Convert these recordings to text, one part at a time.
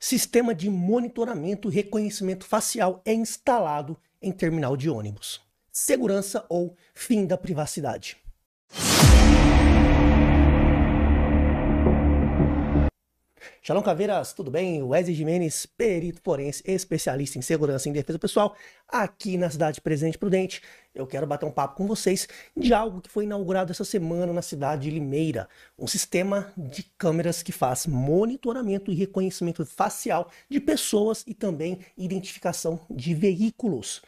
sistema de monitoramento e reconhecimento facial é instalado em terminal de ônibus. Segurança ou fim da privacidade. Shalom Caveiras, tudo bem? Wesley Jimenez, perito forense, especialista em segurança e defesa pessoal, aqui na cidade de Presidente Prudente. Eu quero bater um papo com vocês de algo que foi inaugurado essa semana na cidade de Limeira, um sistema de câmeras que faz monitoramento e reconhecimento facial de pessoas e também identificação de veículos.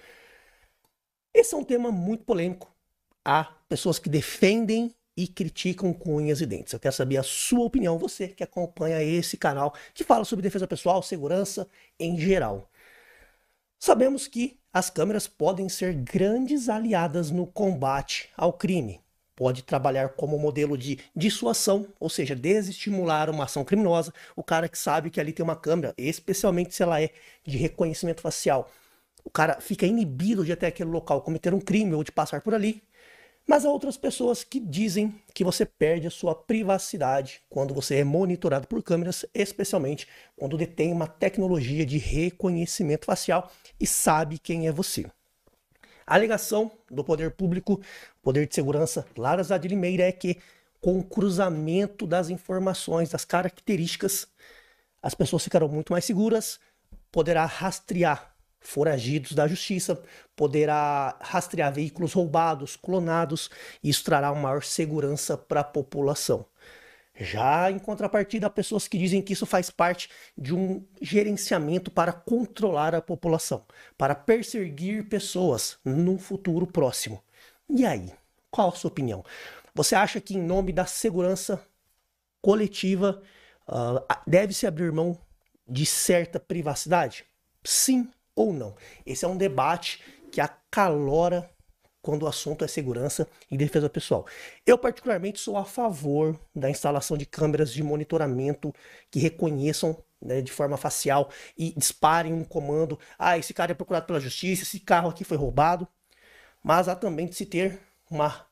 Esse é um tema muito polêmico. Há pessoas que defendem e criticam com unhas e dentes. Eu quero saber a sua opinião, você que acompanha esse canal que fala sobre defesa pessoal, segurança em geral. Sabemos que as câmeras podem ser grandes aliadas no combate ao crime. Pode trabalhar como modelo de dissuasão, ou seja, desestimular uma ação criminosa. O cara que sabe que ali tem uma câmera, especialmente se ela é de reconhecimento facial, o cara fica inibido de até aquele local cometer um crime ou de passar por ali, mas há outras pessoas que dizem que você perde a sua privacidade quando você é monitorado por câmeras, especialmente quando detém uma tecnologia de reconhecimento facial e sabe quem é você. A alegação do poder público, poder de segurança Lara Zad Limeira é que com o cruzamento das informações, das características, as pessoas ficarão muito mais seguras, poderá rastrear foragidos da justiça, poderá rastrear veículos roubados, clonados, e isso trará uma maior segurança para a população. Já em contrapartida, há pessoas que dizem que isso faz parte de um gerenciamento para controlar a população, para perseguir pessoas num futuro próximo. E aí, qual a sua opinião? Você acha que, em nome da segurança coletiva, uh, deve-se abrir mão de certa privacidade? Sim ou não. Esse é um debate que acalora quando o assunto é segurança e defesa pessoal. Eu, particularmente, sou a favor da instalação de câmeras de monitoramento que reconheçam né, de forma facial e disparem um comando. Ah, esse cara é procurado pela justiça, esse carro aqui foi roubado. Mas há também de se ter uma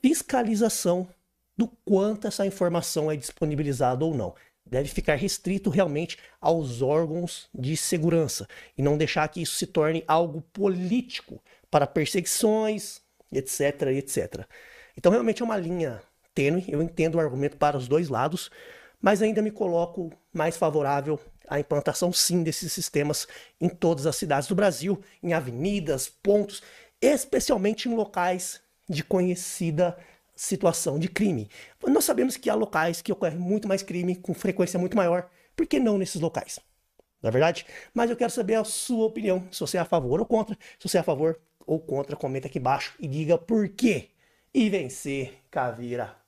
fiscalização do quanto essa informação é disponibilizada ou não deve ficar restrito realmente aos órgãos de segurança e não deixar que isso se torne algo político para perseguições, etc, etc. Então realmente é uma linha tênue, eu entendo o argumento para os dois lados, mas ainda me coloco mais favorável à implantação sim desses sistemas em todas as cidades do Brasil, em avenidas, pontos, especialmente em locais de conhecida situação de crime. Nós sabemos que há locais que ocorre muito mais crime com frequência muito maior. Por que não nesses locais? Na é verdade? Mas eu quero saber a sua opinião, se você é a favor ou contra. Se você é a favor ou contra, comenta aqui embaixo e diga por quê. E vencer Caveira